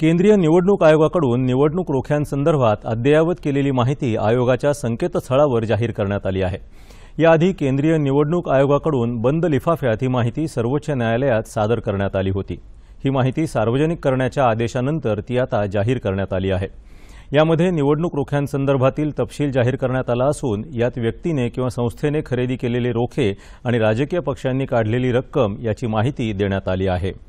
केंद्रीय निवडणूक आयोगाकडून निवडणूक रोख्यांसंदर्भात अद्ययावत केलेली माहिती आयोगाच्या संकेतस्थळावर जाहीर करण्यात आली आहे याआधी केंद्रीय निवडणूक आयोगाकडून बंद लिफाफ्यात ही माहिती सर्वोच्च न्यायालयात सादर करण्यात आली होती ही माहिती सार्वजनिक करण्याच्या आदेशानंतर ती आता जाहीर करण्यात आली आहे यामध्ये निवडणूक रोख्यांसंदर्भातील तपशील जाहीर करण्यात आला असून यात व्यक्तीने किंवा संस्थेने खरेदी केलेले रोखे आणि राजकीय पक्षांनी काढलेली रक्कम याची माहिती देण्यात आली आहे